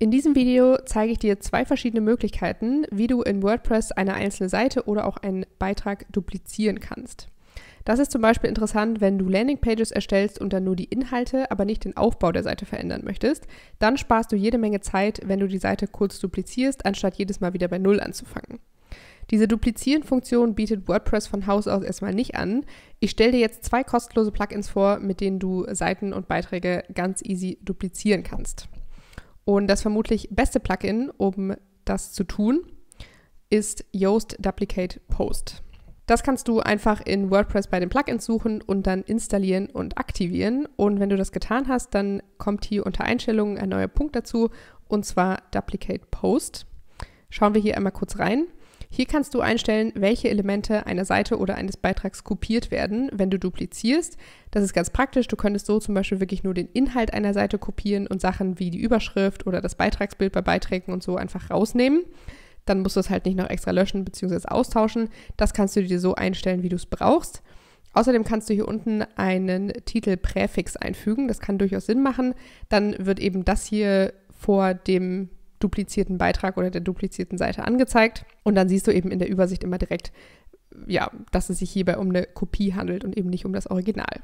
In diesem Video zeige ich dir zwei verschiedene Möglichkeiten, wie du in WordPress eine einzelne Seite oder auch einen Beitrag duplizieren kannst. Das ist zum Beispiel interessant, wenn du Landingpages erstellst und dann nur die Inhalte, aber nicht den Aufbau der Seite verändern möchtest. Dann sparst du jede Menge Zeit, wenn du die Seite kurz duplizierst, anstatt jedes Mal wieder bei Null anzufangen. Diese Duplizieren-Funktion bietet WordPress von Haus aus erstmal nicht an. Ich stelle dir jetzt zwei kostenlose Plugins vor, mit denen du Seiten und Beiträge ganz easy duplizieren kannst. Und das vermutlich beste Plugin, um das zu tun, ist Yoast Duplicate Post. Das kannst du einfach in WordPress bei den Plugins suchen und dann installieren und aktivieren. Und wenn du das getan hast, dann kommt hier unter Einstellungen ein neuer Punkt dazu und zwar Duplicate Post. Schauen wir hier einmal kurz rein. Hier kannst du einstellen, welche Elemente einer Seite oder eines Beitrags kopiert werden, wenn du duplizierst. Das ist ganz praktisch. Du könntest so zum Beispiel wirklich nur den Inhalt einer Seite kopieren und Sachen wie die Überschrift oder das Beitragsbild bei Beiträgen und so einfach rausnehmen. Dann musst du es halt nicht noch extra löschen bzw. austauschen. Das kannst du dir so einstellen, wie du es brauchst. Außerdem kannst du hier unten einen Titelpräfix einfügen. Das kann durchaus Sinn machen. Dann wird eben das hier vor dem duplizierten Beitrag oder der duplizierten Seite angezeigt. Und dann siehst du eben in der Übersicht immer direkt, ja, dass es sich hierbei um eine Kopie handelt und eben nicht um das Original.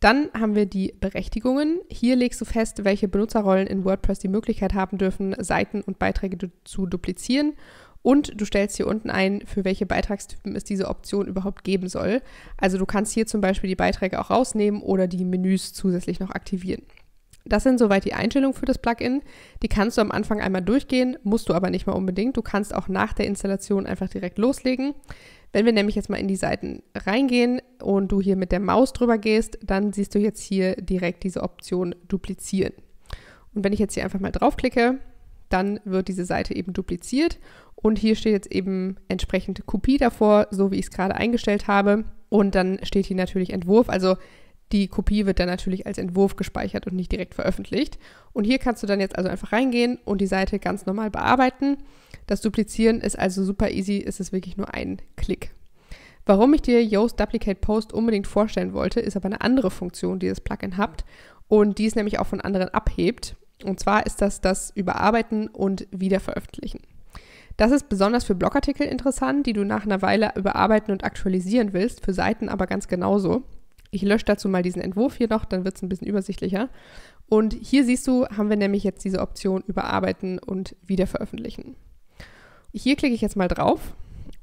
Dann haben wir die Berechtigungen. Hier legst du fest, welche Benutzerrollen in WordPress die Möglichkeit haben dürfen, Seiten und Beiträge zu duplizieren. Und du stellst hier unten ein, für welche Beitragstypen es diese Option überhaupt geben soll. Also du kannst hier zum Beispiel die Beiträge auch rausnehmen oder die Menüs zusätzlich noch aktivieren. Das sind soweit die Einstellungen für das Plugin. Die kannst du am Anfang einmal durchgehen, musst du aber nicht mal unbedingt. Du kannst auch nach der Installation einfach direkt loslegen. Wenn wir nämlich jetzt mal in die Seiten reingehen und du hier mit der Maus drüber gehst, dann siehst du jetzt hier direkt diese Option duplizieren. Und wenn ich jetzt hier einfach mal draufklicke, dann wird diese Seite eben dupliziert und hier steht jetzt eben entsprechend Kopie davor, so wie ich es gerade eingestellt habe. Und dann steht hier natürlich Entwurf. Also die Kopie wird dann natürlich als Entwurf gespeichert und nicht direkt veröffentlicht. Und hier kannst du dann jetzt also einfach reingehen und die Seite ganz normal bearbeiten. Das Duplizieren ist also super easy, es ist wirklich nur ein Klick. Warum ich dir Yoast Duplicate Post unbedingt vorstellen wollte, ist aber eine andere Funktion, die das Plugin habt und die es nämlich auch von anderen abhebt. Und zwar ist das das Überarbeiten und Wiederveröffentlichen. Das ist besonders für Blogartikel interessant, die du nach einer Weile überarbeiten und aktualisieren willst, für Seiten aber ganz genauso. Ich lösche dazu mal diesen Entwurf hier noch, dann wird es ein bisschen übersichtlicher. Und hier siehst du, haben wir nämlich jetzt diese Option überarbeiten und wiederveröffentlichen. Hier klicke ich jetzt mal drauf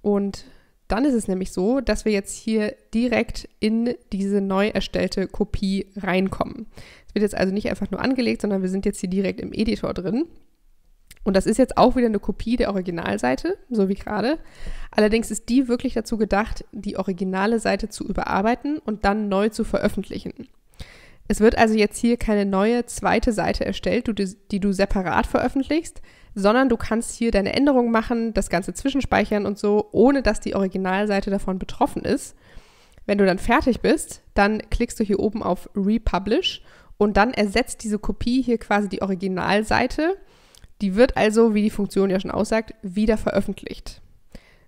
und dann ist es nämlich so, dass wir jetzt hier direkt in diese neu erstellte Kopie reinkommen. Es wird jetzt also nicht einfach nur angelegt, sondern wir sind jetzt hier direkt im Editor drin. Und das ist jetzt auch wieder eine Kopie der Originalseite, so wie gerade. Allerdings ist die wirklich dazu gedacht, die originale Seite zu überarbeiten und dann neu zu veröffentlichen. Es wird also jetzt hier keine neue zweite Seite erstellt, die du separat veröffentlichst, sondern du kannst hier deine Änderungen machen, das Ganze zwischenspeichern und so, ohne dass die Originalseite davon betroffen ist. Wenn du dann fertig bist, dann klickst du hier oben auf Republish und dann ersetzt diese Kopie hier quasi die Originalseite die wird also, wie die Funktion ja schon aussagt, wieder veröffentlicht.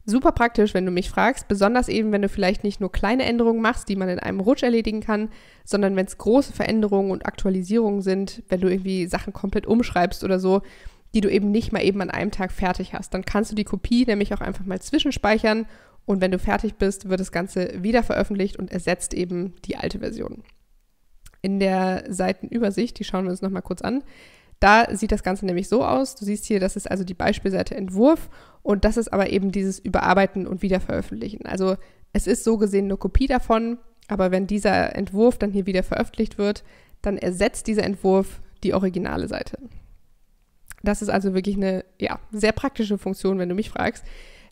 Super praktisch, wenn du mich fragst, besonders eben, wenn du vielleicht nicht nur kleine Änderungen machst, die man in einem Rutsch erledigen kann, sondern wenn es große Veränderungen und Aktualisierungen sind, wenn du irgendwie Sachen komplett umschreibst oder so, die du eben nicht mal eben an einem Tag fertig hast. Dann kannst du die Kopie nämlich auch einfach mal zwischenspeichern und wenn du fertig bist, wird das Ganze wieder veröffentlicht und ersetzt eben die alte Version. In der Seitenübersicht, die schauen wir uns nochmal kurz an, da sieht das Ganze nämlich so aus. Du siehst hier, das ist also die Beispielseite Entwurf und das ist aber eben dieses Überarbeiten und Wiederveröffentlichen. Also es ist so gesehen eine Kopie davon, aber wenn dieser Entwurf dann hier wieder veröffentlicht wird, dann ersetzt dieser Entwurf die originale Seite. Das ist also wirklich eine ja, sehr praktische Funktion, wenn du mich fragst.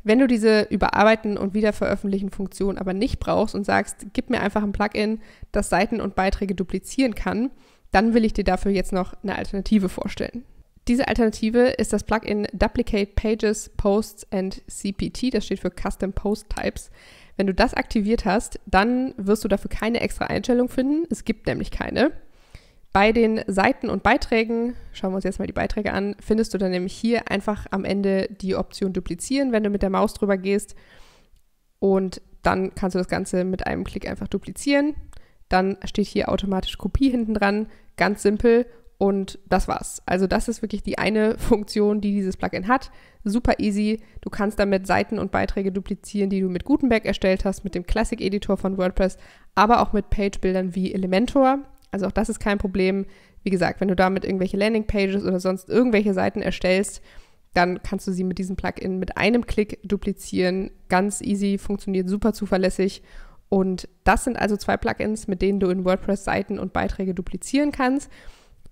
Wenn du diese Überarbeiten und Wiederveröffentlichen Funktion aber nicht brauchst und sagst, gib mir einfach ein Plugin, das Seiten und Beiträge duplizieren kann, dann will ich dir dafür jetzt noch eine Alternative vorstellen. Diese Alternative ist das Plugin Duplicate Pages, Posts and CPT, das steht für Custom Post Types. Wenn du das aktiviert hast, dann wirst du dafür keine extra Einstellung finden. Es gibt nämlich keine. Bei den Seiten und Beiträgen, schauen wir uns jetzt mal die Beiträge an, findest du dann nämlich hier einfach am Ende die Option duplizieren, wenn du mit der Maus drüber gehst. Und dann kannst du das Ganze mit einem Klick einfach duplizieren dann steht hier automatisch Kopie hinten dran, ganz simpel und das war's. Also das ist wirklich die eine Funktion, die dieses Plugin hat. Super easy. Du kannst damit Seiten und Beiträge duplizieren, die du mit Gutenberg erstellt hast, mit dem Classic Editor von WordPress, aber auch mit Page-Bildern wie Elementor. Also auch das ist kein Problem. Wie gesagt, wenn du damit irgendwelche Landing-Pages oder sonst irgendwelche Seiten erstellst, dann kannst du sie mit diesem Plugin mit einem Klick duplizieren. Ganz easy, funktioniert super zuverlässig und das sind also zwei Plugins, mit denen du in WordPress Seiten und Beiträge duplizieren kannst.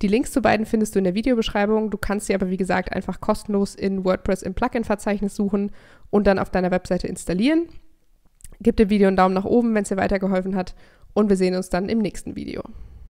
Die Links zu beiden findest du in der Videobeschreibung. Du kannst sie aber, wie gesagt, einfach kostenlos in WordPress im Plugin-Verzeichnis suchen und dann auf deiner Webseite installieren. Gib dem Video einen Daumen nach oben, wenn es dir weitergeholfen hat. Und wir sehen uns dann im nächsten Video.